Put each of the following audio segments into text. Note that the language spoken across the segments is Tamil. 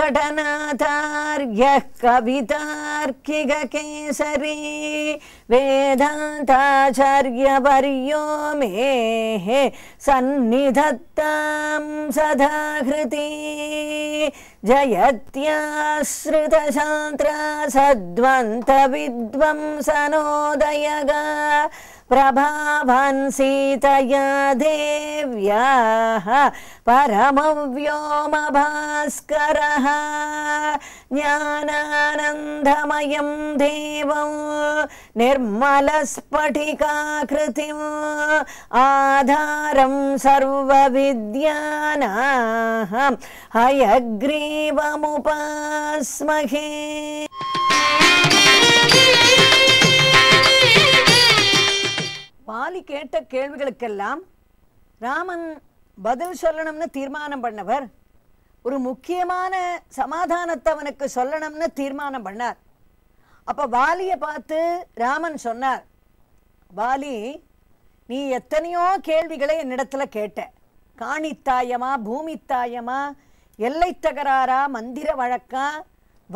घटनातार्यः कवितार्किककेसरी वेदान्ताचार्यवर्यो मेः सन्निधत्तां सदा हृति श्रुतशान्त्रा सद्वन्तविद्वंसनोदयगा प्रभावान् सीतय देव्याः परमव्योमभास्करः ज्ञानानन्दमयं देवं निर्मलस्फटिकाकृतिम् आधारं सर्वविद्यानाः हयग्रीवमुपास्महे வாலி கேட்ட கேள்விகளுக்கெல்லாம் ராமன் பதில் சொல்லணும்னு தீர்மானம் பண்ணவர் ஒரு முக்கியமான சமாதானத்தை அவனுக்கு சொல்லணும்னு தீர்மானம் பண்ணார் அப்போ வாலியை பார்த்து ராமன் சொன்னார் வாலி நீ எத்தனையோ கேள்விகளை என்னிடத்தில் கேட்ட காணித்தாயமா பூமித்தாயமா எல்லை தகராறா மந்திர வழக்கா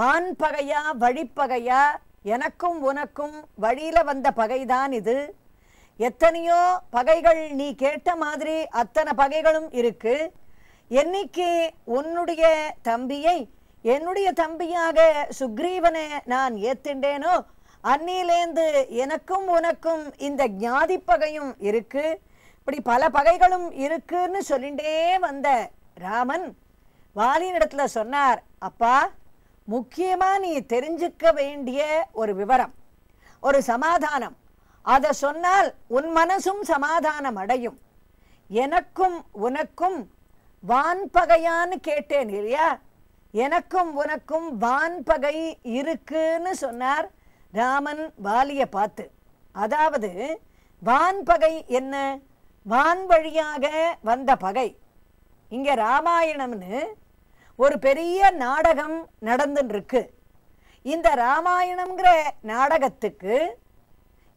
வான்பகையா வழிப்பகையா எனக்கும் உனக்கும் வழியில் வந்த பகைதான் இது எத்தனையோ பகைகள் நீ கேட்ட மாதிரி அத்தனை பகைகளும் இருக்கு என்னைக்கு உன்னுடைய தம்பியை என்னுடைய தம்பியாக சுக்ரீவனை நான் ஏத்தின்றேனோ அன்னியிலேந்து எனக்கும் உனக்கும் இந்த ஞாதி பகையும் இருக்கு இப்படி பல பகைகளும் இருக்குன்னு சொல்லிண்டே வந்த ராமன் வாலினிடத்துல சொன்னார் அப்பா முக்கியமாக நீ தெரிஞ்சுக்க வேண்டிய ஒரு விவரம் ஒரு சமாதானம் அதை சொன்னால் உன் மனசும் சமாதானம் அடையும் எனக்கும் உனக்கும் வான்பகையான்னு கேட்டேன் இல்லையா எனக்கும் உனக்கும் வான்பகை இருக்குன்னு சொன்னார் ராமன் வாலியை பார்த்து அதாவது வான்பகை என்ன வான் வழியாக வந்த பகை இங்கே ராமாயணம்னு ஒரு பெரிய நாடகம் நடந்துருக்கு இந்த ராமாயணம்ங்கிற நாடகத்துக்கு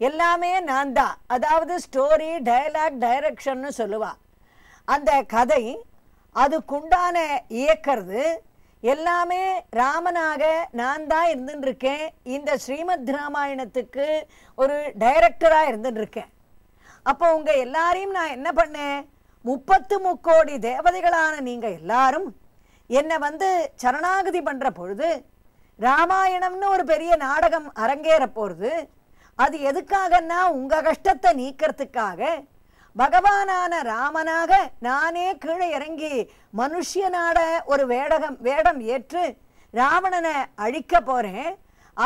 எல்லாமே நான் தான் அதாவது ஸ்டோரி டயலாக் டைரக்ஷன் சொல்லுவாள் அந்த கதை அதுக்குண்டான இயக்கிறது எல்லாமே ராமனாக நான் தான் இருந்துட்டுருக்கேன் இந்த ஸ்ரீமத் ராமாயணத்துக்கு ஒரு டைரக்டராக இருந்துட்டுருக்கேன் அப்போ உங்கள் எல்லாரையும் நான் என்ன பண்ணேன் முப்பத்து முக்கோடி தேவதைகளான நீங்கள் எல்லாரும் என்னை வந்து சரணாகதி பண்ணுற பொழுது ராமாயணம்னு ஒரு பெரிய நாடகம் அரங்கேற போகிறது அது எதுக்காகன்னா உங்க கஷ்டத்தை நீக்கிறதுக்காக பகவானான ராமனாக நானே கீழே இறங்கி மனுஷியனாட ஒரு வேடகம் வேடம் ஏற்று ராவணனை அழிக்க போறேன்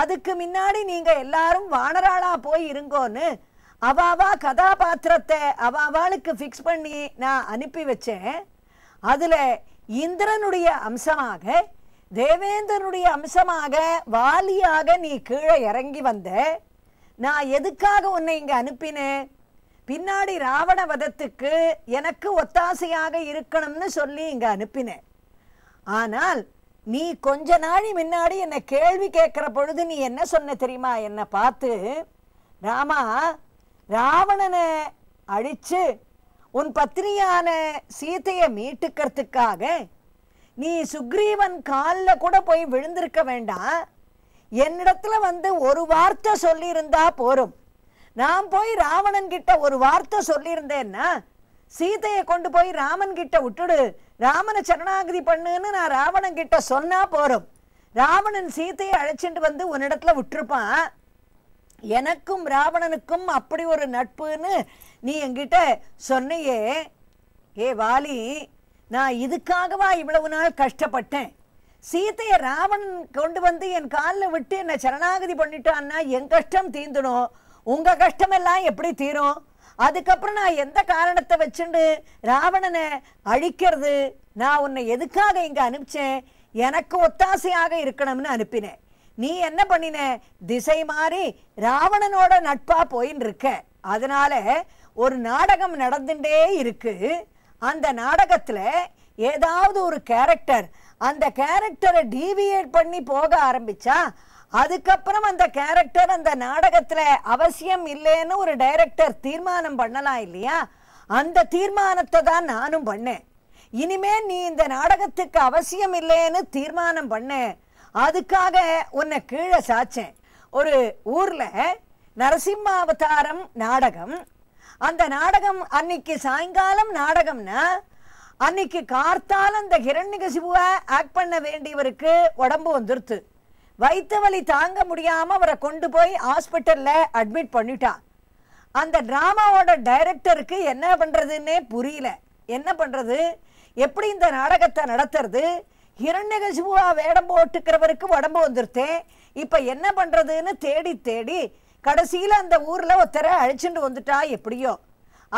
அதுக்கு முன்னாடி நீங்கள் எல்லாரும் வானராளாக போய் இருங்கோன்னு அவாவா கதாபாத்திரத்தை அவாவாளுக்கு ஃபிக்ஸ் பண்ணி நான் அனுப்பி வச்சேன் அதில் இந்திரனுடைய அம்சமாக தேவேந்திரனுடைய அம்சமாக வாலியாக நீ கீழே இறங்கி வந்த நான் எதுக்காக உன்னை இங்கே அனுப்பினேன் பின்னாடி ராவண வதத்துக்கு எனக்கு ஒத்தாசையாக இருக்கணும்னு சொல்லி இங்கே அனுப்பினேன் ஆனால் நீ கொஞ்ச நாளி முன்னாடி என்னை கேள்வி கேட்குற பொழுது நீ என்ன சொன்ன தெரியுமா என்னை பார்த்து ராமா ராவணனை அழித்து உன் பத்னியான சீத்தையை மீட்டுக்கிறதுக்காக நீ சுக்ரீவன் காலில் கூட போய் விழுந்திருக்க வேண்டாம் என்னிடத்துல வந்து ஒரு வார்த்தை சொல்லியிருந்தா போரும் நான் போய் ராவணன் கிட்ட ஒரு வார்த்தை சொல்லியிருந்தேன்னா சீதையை கொண்டு போய் ராமன் கிட்ட விட்டுடு ராமனை சரணாகதி பண்ணுன்னு நான் ராவணன் கிட்ட சொன்னா போறோம் ராவணன் சீத்தையை அழைச்சிட்டு வந்து உன்னிடத்துல விட்டுருப்பான் எனக்கும் ராவணனுக்கும் அப்படி ஒரு நட்புன்னு நீ என்கிட்ட சொன்னையே ஏ வாலி நான் இதுக்காகவா இவ்வளவு நாள் கஷ்டப்பட்டேன் சீத்தையை ராவன் கொண்டு வந்து என் காலில் விட்டு என்னை சரணாகதி பண்ணிட்டான்னா என் கஷ்டம் தீந்துடும் உங்கள் கஷ்டமெல்லாம் எப்படி தீரும் அதுக்கப்புறம் நான் எந்த காரணத்தை வச்சுண்டு ராவணனை அழிக்கிறது நான் உன்னை எதுக்காக இங்கே அனுப்பிச்சேன் எனக்கு ஒத்தாசையாக இருக்கணும்னு அனுப்பினேன் நீ என்ன பண்ணின திசை மாறி ராவணனோட நட்பா போயின்னு இருக்க அதனால ஒரு நாடகம் நடந்துட்டே இருக்கு அந்த நாடகத்தில் ஏதாவது ஒரு கேரக்டர் அந்த கேரக்டரை டீவியேட் பண்ணி போக ஆரம்பிச்சா அதுக்கப்புறம் அந்த கேரக்டர் அந்த நாடகத்தில் அவசியம் இல்லைன்னு ஒரு டைரக்டர் தீர்மானம் பண்ணலாம் இல்லையா அந்த தீர்மானத்தை தான் நானும் பண்ணேன் இனிமே நீ இந்த நாடகத்துக்கு அவசியம் இல்லைன்னு தீர்மானம் பண்ணேன் அதுக்காக உன்னை கீழே சாச்சேன் ஒரு ஊரில் அவதாரம் நாடகம் அந்த நாடகம் அன்னைக்கு சாயங்காலம் நாடகம்னா அன்னைக்கு கார்த்தால் அந்த ஹிரண்யகசிபுவை ஆக்ட் பண்ண வேண்டியவருக்கு உடம்பு வந்துருத்து வைத்த வலி தாங்க முடியாமல் அவரை கொண்டு போய் ஹாஸ்பிட்டலில் அட்மிட் பண்ணிட்டா அந்த ட்ராமாவோட டைரக்டருக்கு என்ன பண்ணுறதுன்னே புரியல என்ன பண்ணுறது எப்படி இந்த நாடகத்தை நடத்துறது ஹிரண்யகசிபுவா வேடம் போட்டுக்கிறவருக்கு உடம்பு வந்துருத்தேன் இப்போ என்ன பண்ணுறதுன்னு தேடி தேடி கடைசியில் அந்த ஊரில் ஒருத்தரை அழிச்சுட்டு வந்துட்டா எப்படியோ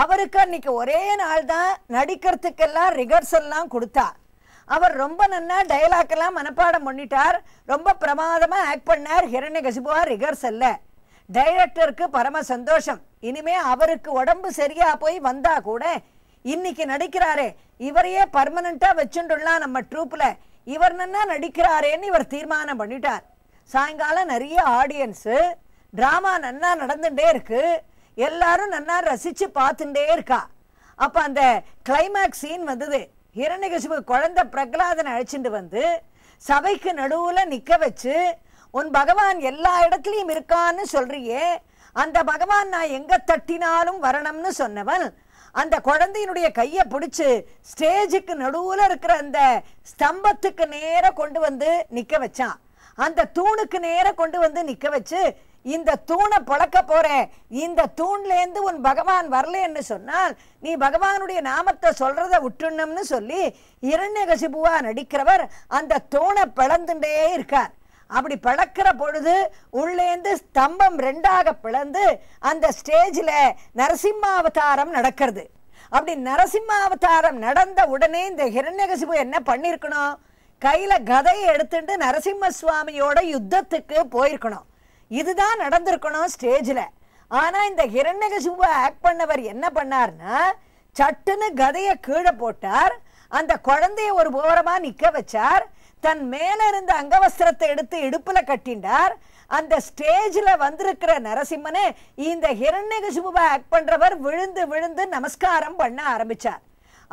அவருக்கு அன்னைக்கு ஒரே நாள் தான் நடிக்கிறதுக்கெல்லாம் ரிகர்சல்லாம் கொடுத்தா அவர் ரொம்ப நன்னா டைலாக்கெல்லாம் மனப்பாடம் பண்ணிட்டார் ரொம்ப பிரமாதமாக ஆக்ட் பண்ணார் ஹிரண்ய கசிபுவா ரிகர்சல்ல டைரக்டருக்கு பரம சந்தோஷம் இனிமே அவருக்கு உடம்பு சரியா போய் வந்தா கூட இன்னைக்கு நடிக்கிறாரே இவரையே பர்மனண்டா வச்சுட்டுலாம் நம்ம ட்ரூப்ல இவர் நன்னா நடிக்கிறாரேன்னு இவர் தீர்மானம் பண்ணிட்டார் சாயங்காலம் நிறைய ஆடியன்ஸு ட்ராமா நன்னா நடந்துகிட்டே இருக்குது எல்லாரும் நல்லா ரசித்து பார்த்துட்டே இருக்கா அப்போ அந்த கிளைமேக்ஸ் சீன் வந்தது ஹிரண்யகசிபு குழந்தை பிரகலாதன் அழைச்சிட்டு வந்து சபைக்கு நடுவில் நிற்க வச்சு உன் பகவான் எல்லா இடத்துலையும் இருக்கான்னு சொல்கிறியே அந்த பகவான் நான் எங்கே தட்டினாலும் வரணும்னு சொன்னவன் அந்த குழந்தையினுடைய கையை பிடிச்சி ஸ்டேஜுக்கு நடுவில் இருக்கிற அந்த ஸ்தம்பத்துக்கு நேராக கொண்டு வந்து நிற்க வச்சான் அந்த தூணுக்கு நேராக கொண்டு வந்து நிற்க வச்சு இந்த தூணை பழக்க போகிறேன் இந்த தூண்லேருந்து உன் பகவான் வரலன்னு சொன்னால் நீ பகவானுடைய நாமத்தை சொல்கிறத விட்டுணும்னு சொல்லி இரண்யகசிபுவாக நடிக்கிறவர் அந்த தூணை பிளந்துட்டே இருக்கார் அப்படி பழக்கிற பொழுது உள்ளேந்து ஸ்தம்பம் ரெண்டாக பிளந்து அந்த ஸ்டேஜில் நரசிம்ம அவதாரம் நடக்கிறது அப்படி நரசிம்ம அவதாரம் நடந்த உடனே இந்த ஹிரண்யகசிபு என்ன பண்ணியிருக்கணும் கையில் கதையை எடுத்துட்டு நரசிம்ம சுவாமியோட யுத்தத்துக்கு போயிருக்கணும் இதுதான் நடந்திருக்கணும் ஸ்டேஜில் ஆனால் இந்த ஹிரண்யகசிபுவை ஆக்ட் பண்ணவர் என்ன பண்ணார்னா சட்டுன்னு கதையை கீழே போட்டார் அந்த குழந்தைய ஒரு ஓரமாக நிற்க வச்சார் தன் மேலே இருந்த அங்கவஸ்திரத்தை எடுத்து இடுப்பில் கட்டிண்டார் அந்த ஸ்டேஜில் வந்திருக்கிற நரசிம்மனே இந்த சிம்புவை ஆக்ட் பண்ணுறவர் விழுந்து விழுந்து நமஸ்காரம் பண்ண ஆரம்பித்தார்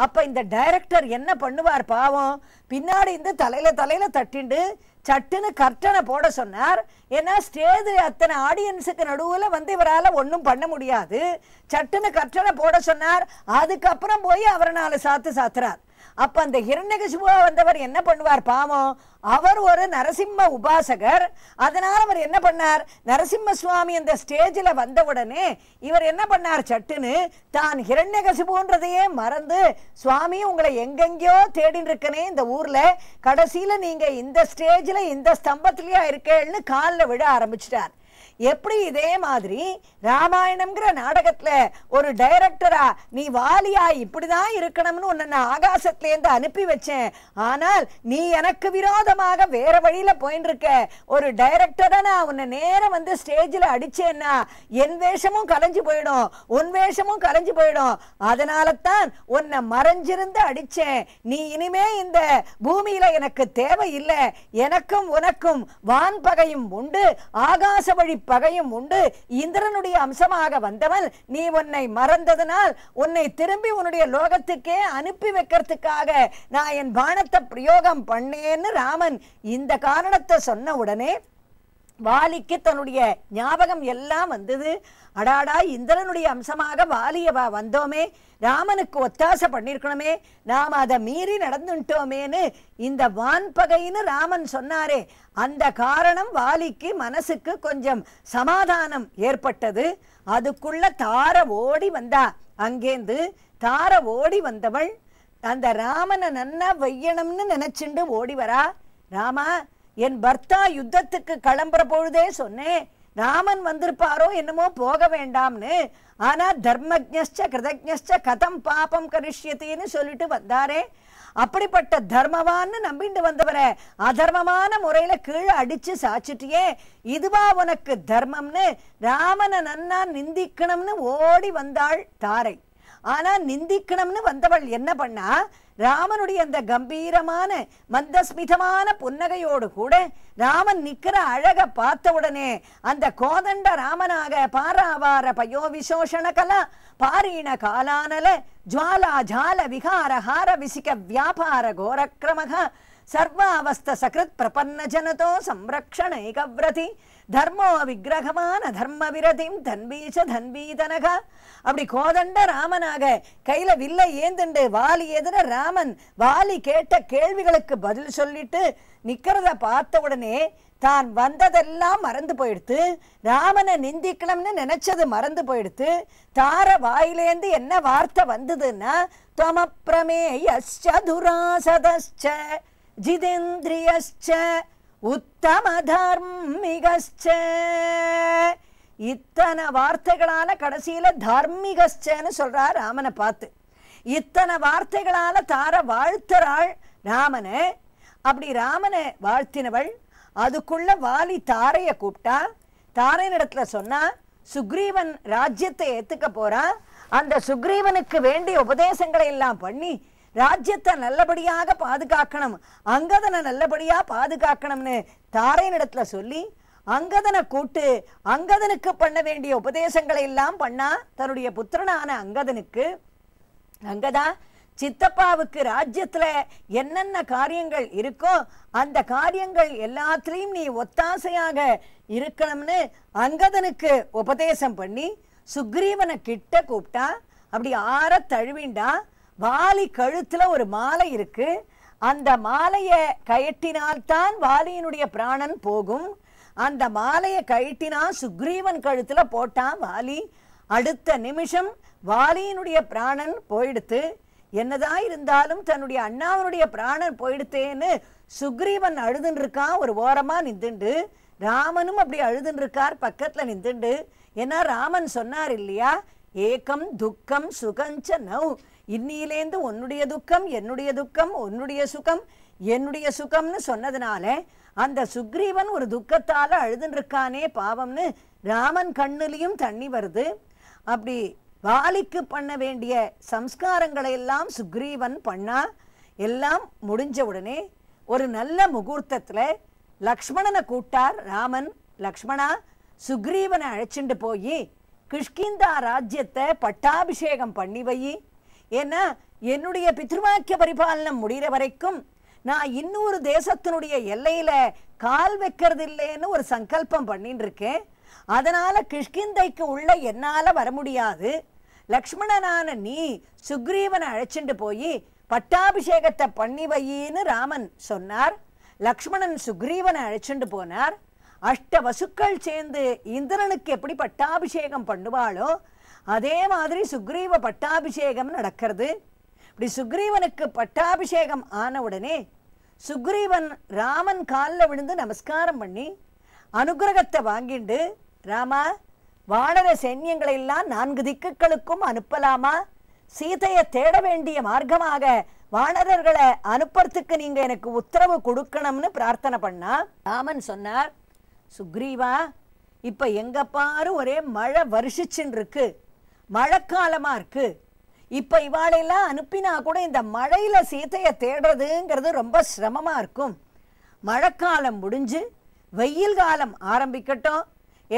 அப்போ இந்த டைரக்டர் என்ன பண்ணுவார் பாவம் பின்னாடி இருந்து தலையில் தலையில் தட்டிண்டு சட்டுன்னு கர்டனை போட சொன்னார் ஏன்னா ஸ்டேஜ் அத்தனை ஆடியன்ஸுக்கு நடுவில் வந்து இவரால் ஒன்றும் பண்ண முடியாது சட்டுன்னு கர்டனை போட சொன்னார் அதுக்கப்புறம் போய் அவர் நாலு சாத்து சாத்துறார் அப்ப அந்த ஹிரண்யகசிபுவா வந்தவர் என்ன பண்ணுவார் பாவம் அவர் ஒரு நரசிம்ம உபாசகர் அதனால அவர் என்ன பண்ணார் நரசிம்ம சுவாமி அந்த ஸ்டேஜில் வந்தவுடனே இவர் என்ன பண்ணார் சட்டுன்னு தான் ஹிரண்யகசிபுன்றதையே மறந்து சுவாமி உங்களை எங்கெங்கேயோ தேடின்னு இருக்கனே இந்த ஊரில் கடைசியில் நீங்கள் இந்த ஸ்டேஜில் இந்த ஸ்தம்பத்திலேயே இருக்கேன்னு காலில் விட ஆரம்பிச்சிட்டார் எப்படி இதே மாதிரி ராமாயணம்ங்கிற நாடகத்துல ஒரு டைரக்டரா நீ வாலியா இப்படிதான் இருக்கணும்னு உன்னை நான் ஆகாசத்துலேருந்து அனுப்பி வச்சேன் ஆனால் நீ எனக்கு விரோதமாக வேற வழியில போயின்னு இருக்க ஒரு டைரக்டரா நான் உன்னை நேரம் வந்து ஸ்டேஜில் அடிச்சேன்னா என் வேஷமும் கலைஞ்சு போயிடும் உன் வேஷமும் கலைஞ்சு போயிடும் அதனால தான் உன்னை மறைஞ்சிருந்து அடிச்சேன் நீ இனிமே இந்த பூமியில எனக்கு தேவையில்லை எனக்கும் உனக்கும் வான்பகையும் உண்டு ஆகாச வழி பகையும் உண்டு இந்திரனுடைய அம்சமாக வந்தவன் நீ உன்னை மறந்ததனால் உன்னை திரும்பி உன்னுடைய லோகத்துக்கே அனுப்பி வைக்கிறதுக்காக நான் என் பானத்தை பிரயோகம் பண்ணேன்னு ராமன் இந்த காரணத்தை சொன்ன உடனே வாலிக்கு தன்னுடைய ஞாபகம் எல்லாம் வந்தது அடாடா இந்திரனுடைய அம்சமாக வாலியவா வந்தோமே ராமனுக்கு ஒத்தாசை பண்ணியிருக்கணுமே நாம் அதை மீறி நடந்துட்டோமேன்னு இந்த வான்பகைன்னு ராமன் சொன்னாரே அந்த காரணம் வாலிக்கு மனசுக்கு கொஞ்சம் சமாதானம் ஏற்பட்டது அதுக்குள்ள தார ஓடி வந்தா அங்கேந்து தார ஓடி வந்தவள் அந்த ராமனை நன்னா வையணும்னு நினச்சிண்டு ஓடி வரா ராமா என் பர்த்தா யுத்தத்துக்கு கிளம்புற பொழுதே சொன்னேன் ராமன் வந்திருப்பாரோ என்னமோ போக வேண்டாம்னு ஆனால் தர்மஜ்ஞ கிருதஜ்ஞ கதம் பாபம் கரிஷ்யத்தின்னு சொல்லிட்டு வந்தாரே அப்படிப்பட்ட தர்மவான்னு நம்பிட்டு வந்தவரை அதர்மமான முறையில் கீழே அடித்து சாச்சிட்டியே இதுவா உனக்கு தர்மம்னு ராமனை நன்னா நிந்திக்கணும்னு ஓடி வந்தாள் தாரை ஆனால் நிந்திக்கணும்னு வந்தவள் என்ன பண்ணா ராமனுடைய அந்த கம்பீரமான மந்தஸ்மிதமான புன்னகையோடு கூட ராமன் நிற்கிற அழக பார்த்த உடனே அந்த கோதண்ட ராமனாக பாராவார பயோ விசோஷண கலா பாரீண காலானல ஜுவாலா ஜால விகார ஹார விசிக வியாபார கோரக்கிரமக சர்வாவஸ்த சகிருத் பிரபன்ன ஜனதோ சம்ரக்ஷண கவ்ரதி தர்மோ விக்கிரகமான தர்ம விரதிம் தன்வீச தன்பீதனகா அப்படி கோதண்ட ராமனாக கையில வில்ல ஏந்துண்டு வாலி எதிர ராமன் வாலி கேட்ட கேள்விகளுக்கு பதில் சொல்லிட்டு நிக்கிறத பார்த்த உடனே தான் வந்ததெல்லாம் மறந்து போயிடுத்து ராமனை நிந்திக்கணும்னு நினச்சது மறந்து போயிடுத்து தார வாயிலேந்து என்ன வார்த்தை வந்ததுன்னா தொமப்பிரமேயஸ்ச துராசதஸ்ச ஜிதேந்திரியஸ்ச உத்தம உத்தமதர்மிகச்ச இத்தனை வார்த்தைகளால கடைசியில தார்மிகச்சன்னு சொல்றா ராமனை பார்த்து இத்தனை வார்த்தைகளால தார வாழ்த்தராள் ராமனை அப்படி ராமனை வாழ்த்தினவள் அதுக்குள்ள வாலி தாரைய கூப்பிட்டா தாரை நடத்துல சொன்னா சுக்ரீவன் ராஜ்யத்தை ஏத்துக்க போறான் அந்த சுக்ரீவனுக்கு வேண்டிய உபதேசங்களை எல்லாம் பண்ணி ராஜ்யத்தை நல்லபடியாக பாதுகாக்கணும் அங்கதனை நல்லபடியாக பாதுகாக்கணும்னு தாரையனிடத்தில் சொல்லி அங்கதனை கூட்டு அங்கதனுக்கு பண்ண வேண்டிய உபதேசங்களை எல்லாம் பண்ணா தன்னுடைய புத்திரனான அங்கதனுக்கு அங்கதா சித்தப்பாவுக்கு ராஜ்யத்தில் என்னென்ன காரியங்கள் இருக்கோ அந்த காரியங்கள் எல்லாத்திலையும் நீ ஒத்தாசையாக இருக்கணும்னு அங்கதனுக்கு உபதேசம் பண்ணி சுக்ரீவனை கிட்ட கூப்பிட்டா அப்படி ஆற தழுவிண்டா வாலி கழுத்தில் ஒரு மாலை இருக்கு அந்த மாலையை கயட்டினால்தான் வாலியினுடைய பிராணன் போகும் அந்த மாலையை கயட்டினா சுக்ரீவன் கழுத்தில் போட்டான் வாலி அடுத்த நிமிஷம் வாலியினுடைய பிராணன் போயிடுத்து என்னதான் இருந்தாலும் தன்னுடைய அண்ணாவனுடைய பிராணன் போயிடுத்தேன்னு சுக்ரீவன் அழுதுன்னு இருக்கான் ஒரு ஓரமாக நின்றுண்டு ராமனும் அப்படி அழுதுன்னு இருக்கார் பக்கத்தில் நின்றுண்டு ஏன்னா ராமன் சொன்னார் இல்லையா ஏக்கம் துக்கம் சுகஞ்ச நவ் இன்னியிலேந்து உன்னுடைய துக்கம் என்னுடைய துக்கம் உன்னுடைய சுகம் என்னுடைய சுகம்னு சொன்னதுனால அந்த சுக்ரீவன் ஒரு துக்கத்தால் அழுதுன்றிருக்கானே பாவம்னு ராமன் கண்ணிலையும் தண்ணி வருது அப்படி வாலிக்கு பண்ண வேண்டிய சம்ஸ்காரங்களை எல்லாம் சுக்ரீவன் பண்ணா எல்லாம் முடிஞ்ச உடனே ஒரு நல்ல முகூர்த்தத்தில் லக்ஷ்மணனை கூட்டார் ராமன் லக்ஷ்மணா சுக்ரீவனை அழைச்சிட்டு போய் கிஷ்கிந்தா ராஜ்யத்தை பட்டாபிஷேகம் பண்ணி வை ஏன்னா என்னுடைய பித்ருவாக்கிய பரிபாலனம் முடிகிற வரைக்கும் நான் இன்னொரு தேசத்தினுடைய எல்லையில கால் வைக்கிறது இல்லைன்னு ஒரு சங்கல்பம் பண்ணிட்டு இருக்கேன் அதனால கிஷ்கிந்தைக்கு உள்ள என்னால வர முடியாது லக்ஷ்மணனான நீ சுக்ரீவனை அழைச்சிட்டு போய் பட்டாபிஷேகத்தை பண்ணி வையின்னு ராமன் சொன்னார் லக்ஷ்மணன் சுக்ரீவனை அழைச்சிட்டு போனார் அஷ்ட வசுக்கள் சேர்ந்து இந்திரனுக்கு எப்படி பட்டாபிஷேகம் பண்ணுவாளோ அதே மாதிரி சுக்ரீவ பட்டாபிஷேகம் நடக்கிறது இப்படி சுக்ரீவனுக்கு பட்டாபிஷேகம் ஆன உடனே சுக்ரீவன் ராமன் காலில் விழுந்து நமஸ்காரம் பண்ணி அனுகிரகத்தை வாங்கிண்டு ராமா வானர சைன்யங்களை எல்லாம் நான்கு திக்குகளுக்கும் அனுப்பலாமா சீதையை தேட வேண்டிய மார்க்கமாக வானரர்களை அனுப்புறதுக்கு நீங்கள் எனக்கு உத்தரவு கொடுக்கணும்னு பிரார்த்தனை பண்ணா ராமன் சொன்னார் சுக்ரீவா இப்போ எங்கே பாரு ஒரே மழை வருஷிச்சுன்னு இருக்கு மழைக்காலமாக இருக்குது இப்போ இவாளையெல்லாம் அனுப்பினா கூட இந்த மழையில் சீத்தையை தேடுறதுங்கிறது ரொம்ப சிரமமாக இருக்கும் மழைக்காலம் முடிஞ்சு வெயில் காலம் ஆரம்பிக்கட்டும்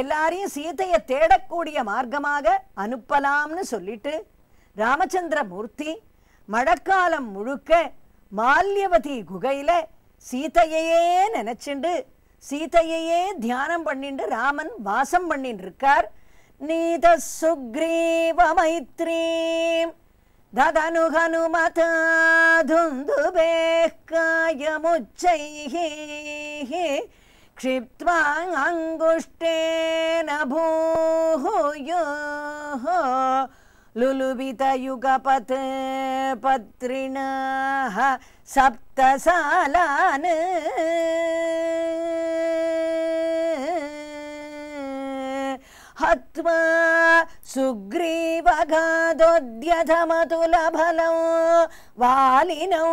எல்லாரையும் சீத்தையை தேடக்கூடிய மார்க்கமாக அனுப்பலாம்னு சொல்லிட்டு ராமச்சந்திர மூர்த்தி மழைக்காலம் முழுக்க மால்யவதி குகையில் சீத்தையையே நினச்சிண்டு சீத்தையையே தியானம் பண்ணிட்டு ராமன் வாசம் பண்ணிட்டு இருக்கார் नीतस्सुग्रीवमैत्रीं दधनुहनुमताधुन्दुवेः कायमुच्चैः क्षिप्त्वा अङ्गुष्टेन भूभु युः लुलुवितयुगपत्पत्रिणः सप्त हत्वा सुग्रीवगादोद्यधमतुलफलौ वालिनौ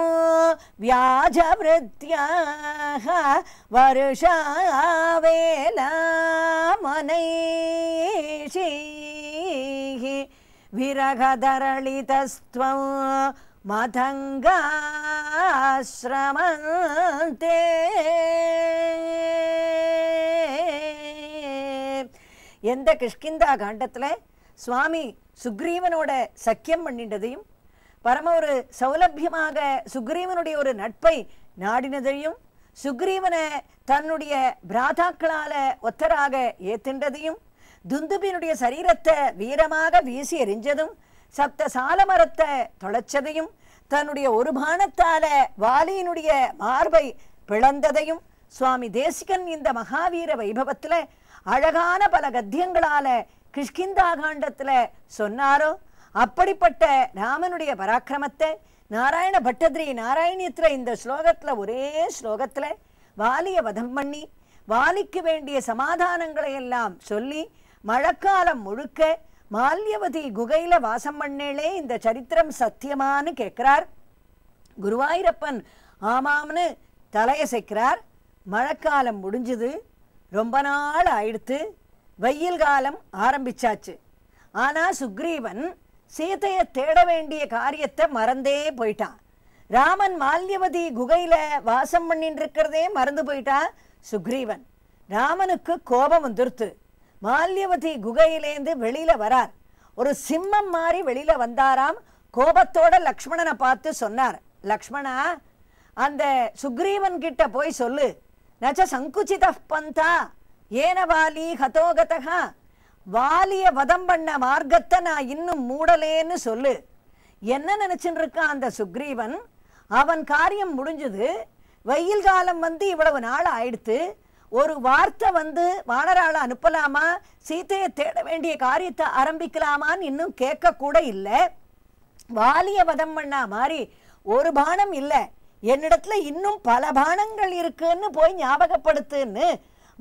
व्याजवृत्याः वर्षावेलामनैषीः विरहधरलितस्त्वौ मतङ्गाश्रमन्ते எந்த கிஷ்கிந்தா காண்டத்தில் சுவாமி சுக்ரீவனோட சக்கியம் பண்ணிட்டதையும் பரம ஒரு சௌலபியமாக சுக்ரீவனுடைய ஒரு நட்பை நாடினதையும் சுக்ரீவனை தன்னுடைய பிராதாக்களால் ஒத்தராக ஏத்தின்றதையும் துந்துபினுடைய சரீரத்தை வீரமாக வீசி எறிஞ்சதும் சப்த சால மரத்தை தொலைச்சதையும் தன்னுடைய ஒரு பானத்தால வாலியினுடைய மார்பை பிளந்ததையும் சுவாமி தேசிகன் இந்த மகாவீர வைபவத்தில் அழகான பல கத்தியங்களால கிஷ்கிந்தா காண்டத்தில் சொன்னாரோ அப்படிப்பட்ட ராமனுடைய பராக்கிரமத்தை நாராயண பட்டத்ரி நாராயணியத்தில் இந்த ஸ்லோகத்தில் ஒரே ஸ்லோகத்தில் வாலிய வதம் பண்ணி வாலிக்கு வேண்டிய சமாதானங்களை எல்லாம் சொல்லி மழைக்காலம் முழுக்க மால்யவதி குகையில வாசம் பண்ணேளே இந்த சரித்திரம் சத்தியமானு கேட்கிறார் குருவாயிரப்பன் ஆமாம்னு தலையசைக்கிறார் மழைக்காலம் முடிஞ்சுது ரொம்ப நாள் ஆயிடுத்து வெயில் காலம் ஆரம்பிச்சாச்சு ஆனால் சுக்ரீவன் சீதையை தேட வேண்டிய காரியத்தை மறந்தே போயிட்டான் ராமன் மால்யவதி குகையில் வாசம் பண்ணிட்டு இருக்கிறதே மறந்து போயிட்டான் சுக்ரீவன் ராமனுக்கு கோபம் வந்துருத்து மால்யவதி குகையிலேருந்து வெளியில வரார் ஒரு சிம்மம் மாறி வெளியில் வந்தாராம் கோபத்தோட லக்ஷ்மணனை பார்த்து சொன்னார் லக்ஷ்மணா அந்த சுக்ரீவன் கிட்ட போய் சொல்லு நச்ச சங்குச்சித பந்தா ஏன வாலி ஹதோகதா வாலிய வதம் பண்ண மார்க்கத்தை நான் இன்னும் மூடலேன்னு சொல்லு என்ன நினைச்சுன்னு இருக்கான் அந்த சுக்ரீவன் அவன் காரியம் முடிஞ்சது வெயில் காலம் வந்து இவ்வளவு நாள் ஆயிடுத்து ஒரு வார்த்தை வந்து வானராள அனுப்பலாமா சீத்தையை தேட வேண்டிய காரியத்தை ஆரம்பிக்கலாமான்னு இன்னும் கேட்க கூட இல்லை வாலிய வதம் பண்ணா மாதிரி ஒரு பானம் இல்லை என்னிடத்துல இன்னும் பல பானங்கள் இருக்குன்னு போய் ஞாபகப்படுத்துன்னு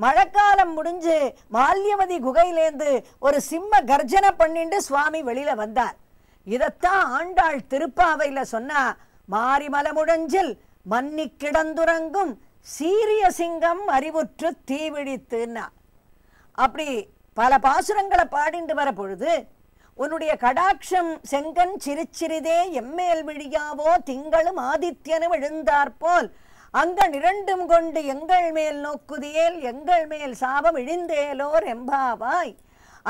மழைக்காலம் முடிஞ்சு மால்யவதி குகையிலேருந்து ஒரு சிம்ம கர்ஜனை பண்ணிட்டு சுவாமி வெளியில வந்தார் இதைத்தான் ஆண்டாள் திருப்பாவையில் சொன்னா மாரிமல முடிஞ்சில் மன்னி கிடந்துறங்கும் சீரிய சிங்கம் அறிவுற்று தீவிழித்துன்னா அப்படி பல பாசுரங்களை பாடிண்டு வர பொழுது உன்னுடைய கடாட்சம் செங்கன் சிரிச்சிறிதே எம்மேல் விழியாவோ திங்களும் ஆதித்யனும் எழுந்தாற்போல் அங்கன் இரண்டும் கொண்டு எங்கள் மேல் நோக்குதியேல் எங்கள் மேல் சாபம் இழிந்தேலோர் எம்பாவாய்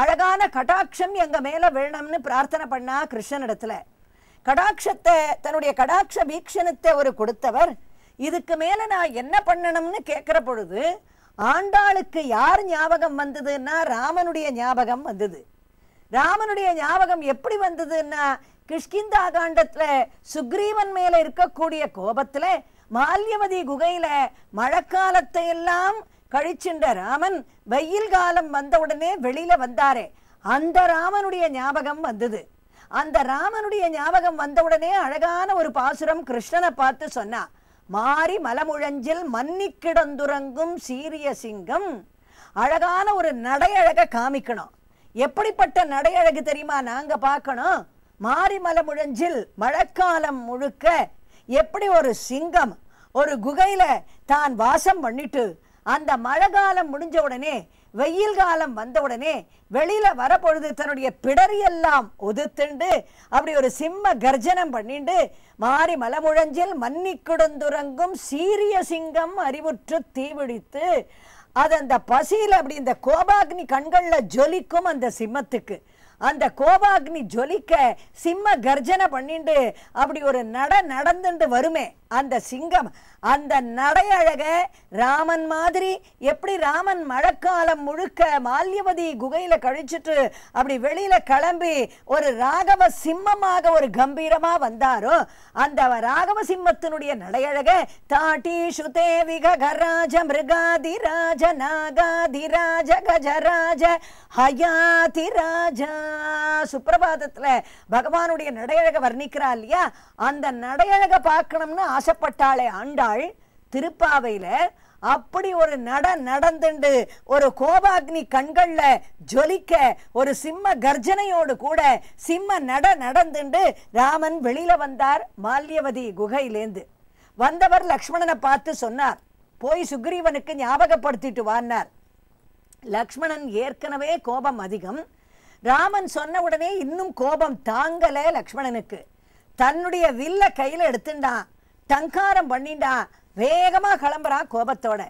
அழகான கடாட்சம் எங்க மேல வேணும்னு பிரார்த்தனை பண்ணா கிருஷ்ணனிடத்துல கடாட்சத்தை தன்னுடைய கடாட்ச பீக்ஷணத்தை ஒரு கொடுத்தவர் இதுக்கு மேல நான் என்ன பண்ணணும்னு கேட்கிற பொழுது ஆண்டாளுக்கு யார் ஞாபகம் வந்ததுன்னா ராமனுடைய ஞாபகம் வந்தது ராமனுடைய ஞாபகம் எப்படி வந்ததுன்னா கிஷ்கிந்தா காண்டத்துல சுக்ரீவன் மேல இருக்கக்கூடிய கோபத்துல மால்யவதி குகையில மழைக்காலத்தை எல்லாம் கழிச்சுண்ட ராமன் வெயில் காலம் வந்தவுடனே வெளியில வந்தாரே அந்த ராமனுடைய ஞாபகம் வந்தது அந்த ராமனுடைய ஞாபகம் வந்தவுடனே அழகான ஒரு பாசுரம் கிருஷ்ணனை பார்த்து சொன்னா மாறி மலமுழஞ்சில் மன்னி கிடந்துறங்கும் சீரிய சிங்கம் அழகான ஒரு அழக காமிக்கணும் எப்படிப்பட்ட நடை அழகு தெரியுமா நாங்க பார்க்கணும் மாரிமலை முழஞ்சில் மழைக்காலம் முழுக்க எப்படி ஒரு சிங்கம் ஒரு குகையில தான் வாசம் பண்ணிட்டு அந்த மழை காலம் முடிஞ்ச உடனே வெயில் காலம் வந்த உடனே வெளியில வரப்பொழுது தன்னுடைய பிடரியெல்லாம் ஒதுத்துண்டு அப்படி ஒரு சிம்ம கர்ஜனம் பண்ணிண்டு மாறி மலமுழஞ்சில் மன்னி குடந்துறங்கும் சீரிய சிங்கம் அறிவுற்று தீவிழித்து அது அந்த பசியில் அப்படி இந்த கோபாக்னி கண்களில் ஜொலிக்கும் அந்த சிம்மத்துக்கு அந்த கோபாக்னி ஜொலிக்க சிம்ம கர்ஜனை பண்ணிட்டு அப்படி ஒரு நட நடந்துட்டு வருமே அந்த சிங்கம் அந்த நடையழக ராமன் மாதிரி எப்படி ராமன் மழைக்காலம் முழுக்க மால்யவதி குகையில கழிச்சிட்டு அப்படி வெளியில கிளம்பி ஒரு ராகவ சிம்மமாக ஒரு கம்பீரமா வந்தாரோ அந்த ராகவ சிம்மத்தினுடைய நடையழக தாட்டீஷு மிருகாதி கராஜ நாகாதி ராஜ கஜராஜ ராஜா சுப்பிரபாதத்துல பகவானுடைய நடையழக வர்ணிக்கிறா இல்லையா அந்த நடையழக பார்க்கணும்னு ஆசைப்பட்டாளே ஆண்டாள் திருப்பாவையில் அப்படி ஒரு நட நடந்துண்டு ஒரு கோபாக்னி கண்களில் ஜொலிக்க ஒரு சிம்ம கர்ஜனையோடு கூட சிம்ம நட நடந்துண்டு ராமன் வெளியில வந்தார் மால்யவதி குகையிலேந்து வந்தவர் லக்ஷ்மணனை பார்த்து சொன்னார் போய் சுக்ரீவனுக்கு ஞாபகப்படுத்திட்டு வான்னார் லக்ஷ்மணன் ஏற்கனவே கோபம் அதிகம் ராமன் சொன்ன உடனே இன்னும் கோபம் தாங்கலை லக்ஷ்மணனுக்கு தன்னுடைய வில்ல கையில் எடுத்துண்டான் டங்காரம் பண்ணிண்டான் வேகமாக கிளம்புறான் கோபத்தோட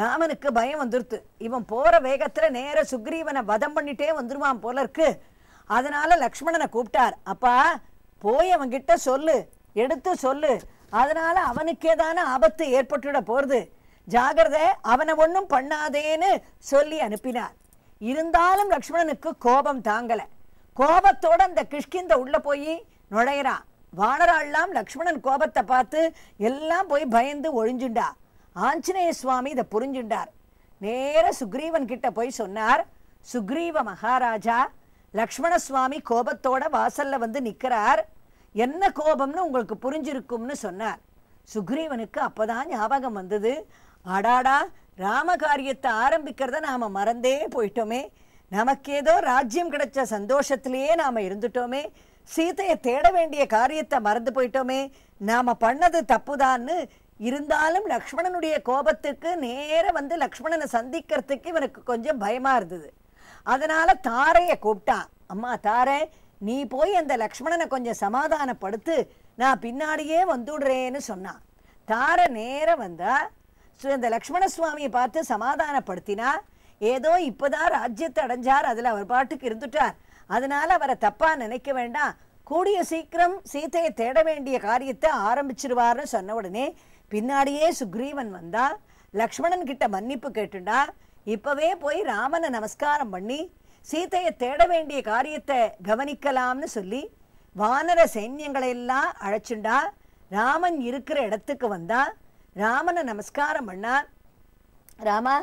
ராமனுக்கு பயம் வந்துருத்து இவன் போகிற வேகத்தில் நேர சுக்ரீவனை வதம் பண்ணிட்டே வந்துருவான் போல இருக்கு அதனால் லக்ஷ்மணனை கூப்பிட்டார் அப்பா போய் அவன்கிட்ட சொல்லு எடுத்து சொல்லு அதனால் அவனுக்கே தானே ஆபத்து ஏற்பட்டுட போகிறது ஜாகிரத அவனை ஒன்றும் பண்ணாதேன்னு சொல்லி அனுப்பினார் இருந்தாலும் லக்ஷ்மணனுக்கு கோபம் தாங்கலை கோபத்தோடு அந்த கிஷ்கிந்த உள்ளே போய் நுழையிறான் வானராள்லாம் லக்ஷ்மணன் கோபத்தை பார்த்து எல்லாம் போய் பயந்து ஒழிஞ்சுண்டா ஆஞ்சநேய சுவாமி இதை புரிஞ்சுண்டார் நேர சுக்ரீவன் கிட்ட போய் சொன்னார் சுக்ரீவ மகாராஜா லக்ஷ்மண சுவாமி கோபத்தோட வாசல்ல வந்து நிற்கிறார் என்ன கோபம்னு உங்களுக்கு புரிஞ்சிருக்கும்னு சொன்னார் சுக்ரீவனுக்கு அப்போதான் ஞாபகம் வந்தது அடாடா ராம காரியத்தை ஆரம்பிக்கிறத நாம் மறந்தே போயிட்டோமே நமக்கு ஏதோ ராஜ்யம் கிடைச்ச சந்தோஷத்திலேயே நாம் இருந்துட்டோமே சீதையை தேட வேண்டிய காரியத்தை மறந்து போயிட்டோமே நாம பண்ணது தப்புதான்னு இருந்தாலும் லக்ஷ்மணனுடைய கோபத்துக்கு நேர வந்து லக்ஷ்மணனை சந்திக்கிறதுக்கு இவனுக்கு கொஞ்சம் பயமாக இருந்தது அதனால் தாரையை கூப்பிட்டான் அம்மா தாரை நீ போய் அந்த லக்ஷ்மணனை கொஞ்சம் சமாதானப்படுத்து நான் பின்னாடியே வந்துடுறேன்னு சொன்னான் தாரை நேர வந்தால் ஸோ இந்த லக்ஷ்மண சுவாமியை பார்த்து சமாதானப்படுத்தினா ஏதோ இப்போதான் ராஜ்யத்தை அடைஞ்சார் அதில் அவர் பாட்டுக்கு இருந்துட்டார் அதனால அவரை தப்பா நினைக்க வேண்டாம் கூடிய சீக்கிரம் சீத்தையை தேட வேண்டிய காரியத்தை ஆரம்பிச்சிருவார்னு சொன்ன உடனே பின்னாடியே சுக்ரீவன் வந்தா லக்ஷ்மணன் கிட்ட மன்னிப்பு கேட்டுண்டா இப்பவே போய் ராமனை நமஸ்காரம் பண்ணி சீத்தையை தேட வேண்டிய காரியத்தை கவனிக்கலாம்னு சொல்லி வானர சைன்யங்களை எல்லாம் அழைச்சுண்டா ராமன் இருக்கிற இடத்துக்கு வந்தா ராமனை நமஸ்காரம் பண்ணா ராமா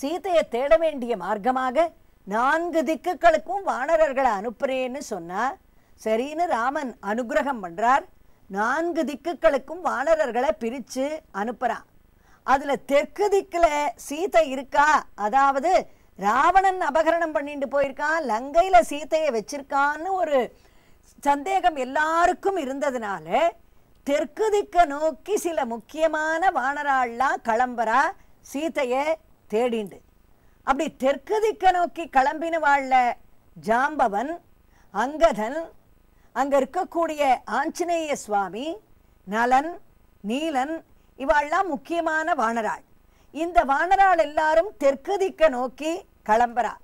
சீத்தையை தேட வேண்டிய மார்க்கமாக நான்கு திக்குகளுக்கும் வானரர்களை அனுப்புறேன்னு சொன்னார் சரின்னு ராமன் அனுகிரகம் பண்ணுறார் நான்கு திக்குகளுக்கும் வானரர்களை பிரித்து அனுப்புகிறான் அதில் தெற்கு திக்கில் சீதை இருக்கா அதாவது ராவணன் அபகரணம் பண்ணிட்டு போயிருக்கான் லங்கையில் சீத்தையை வச்சிருக்கான்னு ஒரு சந்தேகம் எல்லாருக்கும் இருந்ததுனால தெற்கு திக்க நோக்கி சில முக்கியமான வானராள்லாம் கிளம்புறா சீத்தைய தேடிண்டு அப்படி தெற்கு திக்க நோக்கி கிளம்பின வாழ்ல ஜாம்பவன் அங்கதன் அங்க இருக்கக்கூடிய ஆஞ்சநேய சுவாமி நலன் நீலன் இவாள்லாம் முக்கியமான வானராள் இந்த வானராள் எல்லாரும் தெற்கு திக்க நோக்கி கிளம்புறா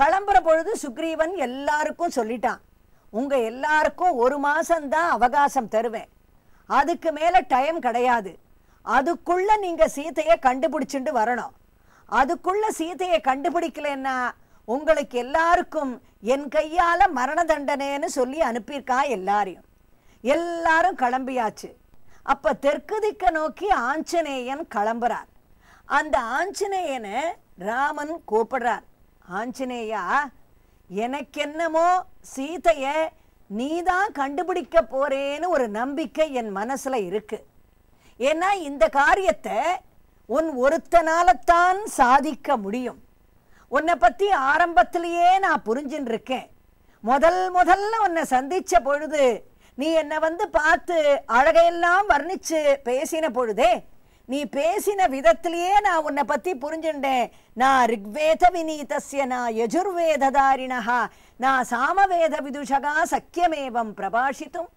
கிளம்புற பொழுது சுக்ரீவன் எல்லாருக்கும் சொல்லிட்டான் உங்க எல்லாருக்கும் ஒரு மாதம்தான் அவகாசம் தருவேன் அதுக்கு மேல டைம் கிடையாது அதுக்குள்ள நீங்க சீத்தையை கண்டுபிடிச்சிட்டு வரணும் அதுக்குள்ள சீதையை கண்டுபிடிக்கலன்னா உங்களுக்கு எல்லாருக்கும் என் கையால மரண தண்டனைன்னு சொல்லி அனுப்பியிருக்கா எல்லாரையும் எல்லாரும் கிளம்பியாச்சு அப்ப தெற்கு திக்க நோக்கி ஆஞ்சநேயன் கிளம்புறார் அந்த ஆஞ்சநேயனை ராமன் கூப்பிடுறார் ஆஞ்சநேயா எனக்கென்னமோ சீதைய நீதான் கண்டுபிடிக்க போறேன்னு ஒரு நம்பிக்கை என் மனசுல இருக்கு ஏன்னா இந்த காரியத்தை உன் ஒருத்தனால்தான் சாதிக்க முடியும் உன்னை பற்றி ஆரம்பத்திலேயே நான் புரிஞ்சின்னு இருக்கேன் முதல் முதல்ல உன்னை சந்தித்த பொழுது நீ என்னை வந்து பார்த்து அழகையெல்லாம் வர்ணித்து பேசின பொழுதே நீ பேசின விதத்திலேயே நான் உன்னை பற்றி புரிஞ்சுட்டேன் நான் ரிக்வேத வினீதஸ்ய நான் யஜுர்வேததாரிணா நான் சாமவேத விதுஷகா சக்கியமேவம் பிரபாஷித்தும்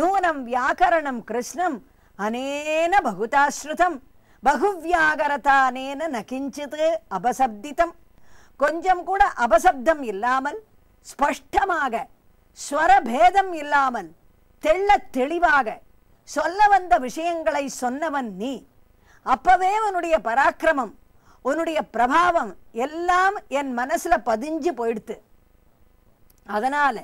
நூனம் வியாக்கரணம் கிருஷ்ணம் அனேன பகுதாஸ்ருதம் பகுவியாகரதானேன நகிஞ்சித் அபசப்தித்தம் கொஞ்சம் கூட அபசப்தம் இல்லாமல் ஸ்பஷ்டமாக ஸ்வரபேதம் இல்லாமல் தெள்ள தெளிவாக சொல்ல வந்த விஷயங்களை சொன்னவன் நீ அப்பவே உன்னுடைய பராக்கிரமம் உன்னுடைய பிரபாவம் எல்லாம் என் மனசில் பதிஞ்சு போயிடுத்து அதனால்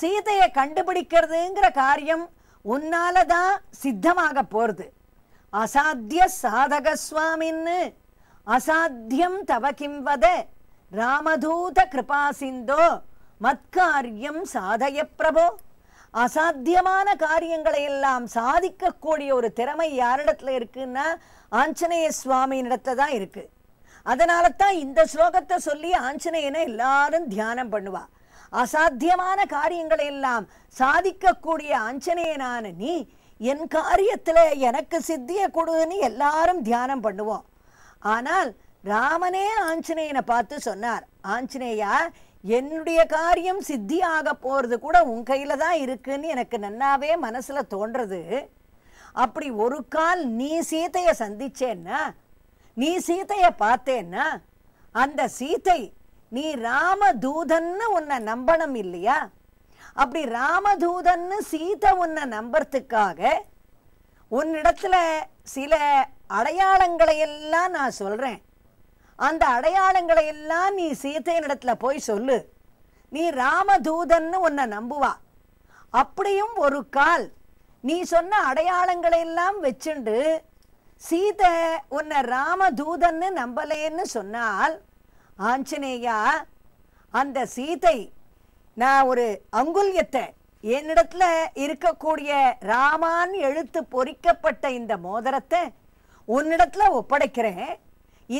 சீதையை கண்டுபிடிக்கிறதுங்கிற காரியம் உன்னால தான் சித்தமாக போகிறது அசாத்திய சாதக சுவாமின்னு அசாத்தியம் தவ வத ராமதூத கிருபா சிந்தோ மத்காரியம் சாதய பிரபோ அசாத்தியமான காரியங்களை எல்லாம் சாதிக்கக்கூடிய ஒரு திறமை யாரிடத்துல இருக்குன்னா ஆஞ்சநேய சுவாமியினிடத்துல தான் இருக்கு அதனால தான் இந்த ஸ்லோகத்தை சொல்லி ஆஞ்சநேயனை எல்லாரும் தியானம் பண்ணுவா அசாத்தியமான காரியங்களை எல்லாம் சாதிக்கக்கூடிய ஆஞ்சநேயனான நீ என் காரியத்தில் எனக்கு சித்தியை கொடுன்னு எல்லாரும் தியானம் பண்ணுவோம் ஆனால் ராமனே ஆஞ்சநேயனை பார்த்து சொன்னார் ஆஞ்சநேயா என்னுடைய காரியம் சித்தி ஆக போகிறது கூட உன் கையில் தான் இருக்குன்னு எனக்கு நன்னாவே மனசில் தோன்றது அப்படி ஒரு கால் நீ சீத்தையை சந்திச்சேன்னா நீ சீத்தையை பார்த்தேன்னா அந்த சீத்தை நீ ராமதூதன்னு உன்னை நம்பணும் இல்லையா அப்படி ராமதூதன்னு சீதை உன்னை நம்புறதுக்காக உன்னிடத்துல சில அடையாளங்களை எல்லாம் நான் சொல்கிறேன் அந்த அடையாளங்களை எல்லாம் நீ சீதையினிடத்துல போய் சொல்லு நீ ராமதூதன்னு உன்னை நம்புவா அப்படியும் ஒரு கால் நீ சொன்ன அடையாளங்களை எல்லாம் வச்சுண்டு சீதை உன்னை ராமதூதன்னு நம்பலேன்னு சொன்னால் ஆஞ்சநேயா அந்த சீதை நான் ஒரு அங்குல்யத்தை என்னிடத்துல இருக்கக்கூடிய ராமான் எழுத்து பொறிக்கப்பட்ட இந்த மோதிரத்தை உன்னிடத்துல ஒப்படைக்கிறேன்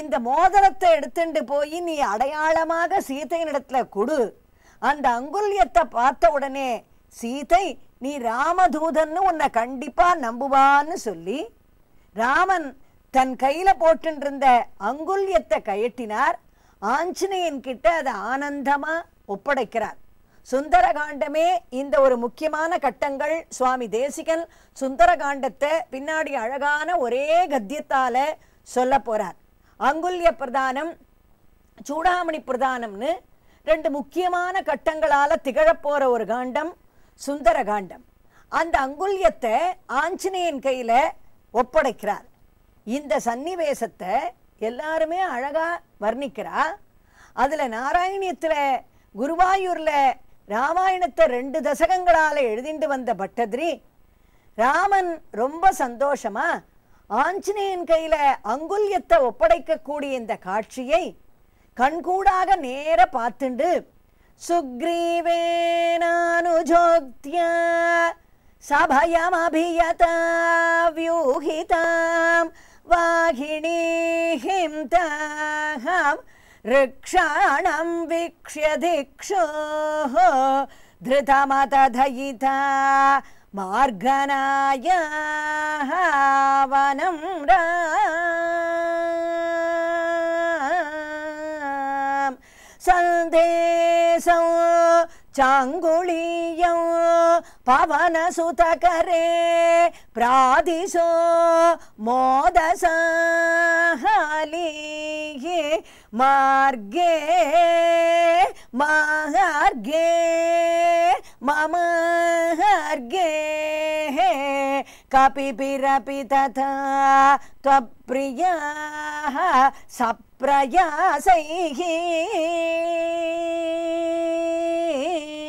இந்த மோதிரத்தை எடுத்துட்டு போய் நீ அடையாளமாக சீதையினிடத்துல கொடு அந்த அங்குல்யத்தை பார்த்த உடனே சீதை நீ ராமதூதன்னு உன்னை கண்டிப்பா நம்புவான்னு சொல்லி ராமன் தன் கையில போட்டுருந்த அங்குல்யத்தை கையட்டினார் ஆஞ்சநேயன் கிட்ட அதை ஆனந்தமா ஒப்படைக்கிறார் சுந்தரகாண்டமே இந்த ஒரு முக்கியமான கட்டங்கள் சுவாமி தேசிகன் சுந்தரகாண்டத்தை பின்னாடி அழகான ஒரே கத்தியத்தால சொல்ல போறார் அங்குல்ய பிரதானம் சூடாமணி பிரதானம்னு ரெண்டு முக்கியமான கட்டங்களால திகழப்போற ஒரு காண்டம் சுந்தர காண்டம் அந்த அங்குல்யத்தை ஆஞ்சநேயன் கையில ஒப்படைக்கிறார் இந்த சன்னிவேசத்தை எல்லாருமே அழகா வர்ணிக்கிறா அதுல நாராயணியத்துல குருவாயூர்ல ராமாயணத்தை ரெண்டு தசகங்களால் எழுதிண்டு வந்த பட்டதிரி ராமன் ரொம்ப சந்தோஷமா ஆஞ்சனேயன் கையில் அங்குல்யத்தை ஒப்படைக்கக்கூடிய இந்த காட்சியை கண்கூடாக நேர பார்த்துண்டு சுக்ரீவேனானுஜோக்திய சபயமபியதாவியூகிதாம் ஹிம் தாம் रिक्षाणं वीक्ष्यधिक्षुः धृतमतधयिता मार्गनाय हवनं सन्धेसौ चाङ्गुळीयं पवनसुतकरे प्रादिशो मोदसाहालीये मार्गे मार्गे मम हर्गे कपिपिरपि तथा त्वप्रियाः सप्त प्रयासैः